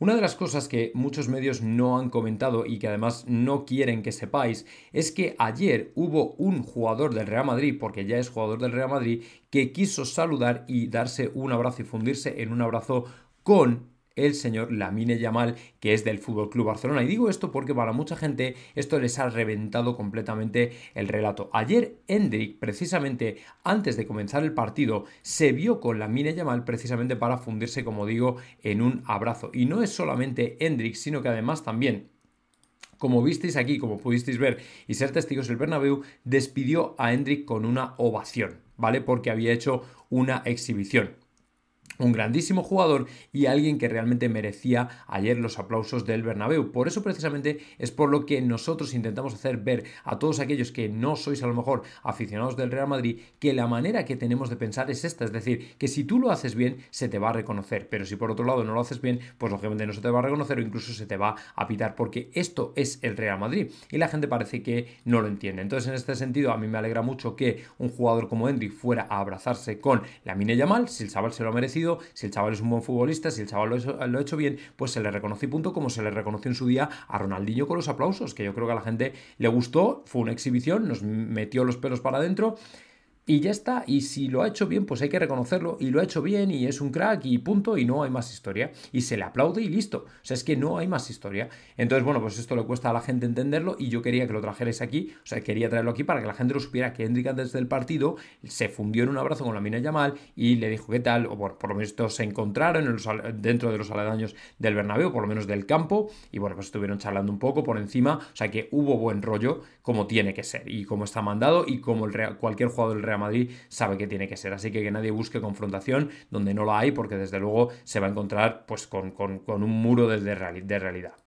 Una de las cosas que muchos medios no han comentado y que además no quieren que sepáis es que ayer hubo un jugador del Real Madrid, porque ya es jugador del Real Madrid, que quiso saludar y darse un abrazo y fundirse en un abrazo con el señor Lamine Yamal, que es del Fútbol Club Barcelona. Y digo esto porque para mucha gente esto les ha reventado completamente el relato. Ayer Hendrik, precisamente antes de comenzar el partido, se vio con Lamine Yamal precisamente para fundirse, como digo, en un abrazo. Y no es solamente Hendrik, sino que además también como visteis aquí, como pudisteis ver y ser testigos, el Bernabéu despidió a Hendrik con una ovación, ¿vale? Porque había hecho una exhibición un grandísimo jugador y alguien que realmente merecía ayer los aplausos del Bernabéu. Por eso precisamente es por lo que nosotros intentamos hacer ver a todos aquellos que no sois a lo mejor aficionados del Real Madrid que la manera que tenemos de pensar es esta, es decir, que si tú lo haces bien se te va a reconocer, pero si por otro lado no lo haces bien, pues lógicamente no se te va a reconocer o incluso se te va a pitar porque esto es el Real Madrid y la gente parece que no lo entiende. Entonces, en este sentido, a mí me alegra mucho que un jugador como Hendrik fuera a abrazarse con la Mine Yamal, si el Sabal se lo ha merecido si el chaval es un buen futbolista, si el chaval lo, ha hecho bien, pues se le reconoce y punto, como se le reconoció en su día a Ronaldinho con los aplausos, que yo creo que a la gente le gustó, fue una exhibición, nos metió los pelos para adentro y ya está. Y si lo ha hecho bien, pues hay que reconocerlo. Y lo ha hecho bien y es un crack y punto y no hay más historia. Y se le aplaude y listo. O sea, es que no hay más historia. Entonces, bueno, pues esto le cuesta a la gente entenderlo y yo quería que lo trajerais aquí. O sea, quería traerlo aquí para que la gente lo supiera que Hendrik antes del partido se fundió en un abrazo con la mina Yamal y le dijo qué tal. O por, por lo menos se encontraron en dentro de los aledaños del Bernabéu, por lo menos del campo. Y bueno, pues estuvieron charlando un poco por encima. O sea, que hubo buen rollo como tiene que ser y como está mandado y como el cualquier jugador del Real Madrid sabe que tiene que ser. Así que que nadie busque confrontación donde no la hay, porque desde luego se va a encontrar pues, con, un muro de realidad.